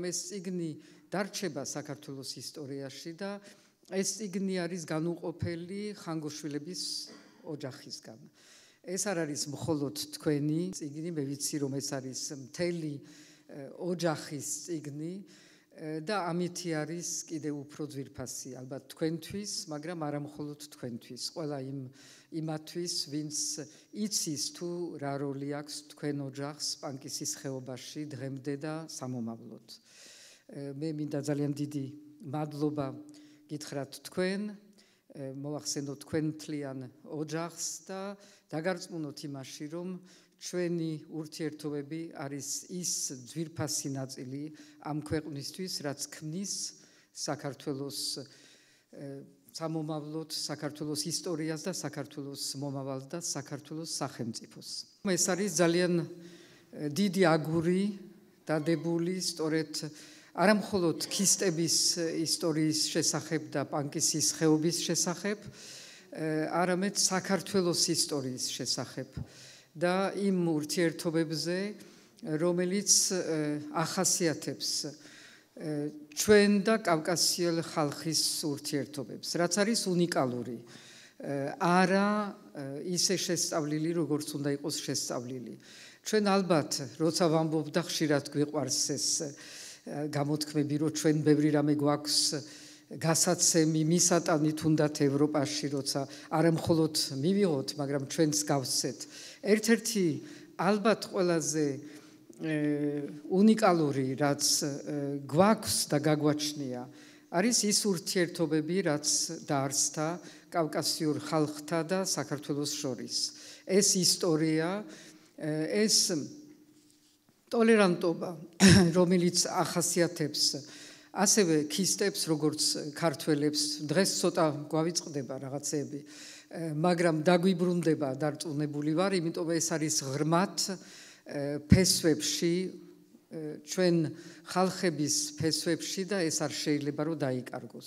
ეს ციგნი დარჩება საქართველოს ისტორიაში და ეს ციგნი არის განუყოფელი ხანგოშვილების ოჯახისგან. ეს არ არის მხოლოდ თქვენი ციგნი, მე ვიცი რომ ეს არის მთელი ოჯახის ციგნი. და ამითი არის კიდე უფრო ძვირფასი ალბათ თქვენთვის, მაგრამ არა მხოლოდ თქვენთვის, ყველა იმ იმათვის, ვინც იცის თუ რა როლი აქვს თქვენ ოჯახს პანკისის ხეობაში დღემდე და სამომავლოდ. მე მინდა ძალიან დიდი მადლობა გითხრათ თქვენ მოახსენოთ თქვენ თლიან ოჯახს და დაგარწმუნოთ იმაში, რომ ჩვენი ურთიერთობები არის ის ძვირფასი ნაწილი ამ ქვეყნისთვის, რაც ქმნის საქართველოს სამომავლოდ საქართველოს ისტორიას და საქართველოს მომავალს და საქართველოს სახელმწიფოს. ეს არის ძალიან დიდი აგური დადებული სწორედ არამხოლოდ ქისტების ისტორიის შესახებ და პანკის ხეობის შესახებ, არამედ საქართველოს ისტორიის შესახებ და იმ ურთიერთობებზე, რომელიც ახასიათებს ჩვენ და კავკასიელ ხალხის ურთიერთობებს, რაც არის უნიკალური. არა ისე შესწავლილი, როგორც უნდა იყოს შესწავლილი. ჩვენ ალბათ, როცა ვამბობ და ხშირად გვიყარს ეს გამოთქმები, რომ ჩვენ ბევრი რამე გვაქვს გასაცემი მისატანი თუნდაც ევროპაში, როცა არ ამხოლოდ მივიღოთ, მაგრამ ჩვენს გავსეთ. ერთ-ერთი ალბათ ყველაზე უნიკალური რაც გვაქვს და გაგვაჩნია არის ის ურთიერთობები რაც დაარსდა კავკასიურ ხალხთა და საქართველოს შორის ეს ისტორია ეს ტოლერანტობა, რომელიც ახასიათებს ასევე ქისტებს, როგორც ქართველებს, დღეს ცოტა გვავიწყდება რაღაცები, მაგრამ დაგვიბრუნდება დარწმუნებული ვარ, იმიტომ რომ ეს არის ღრმათ ფესვებში ჩვენ ხალხების ფესვებში და ეს არ შეიძლება რომ დაიკარგოს.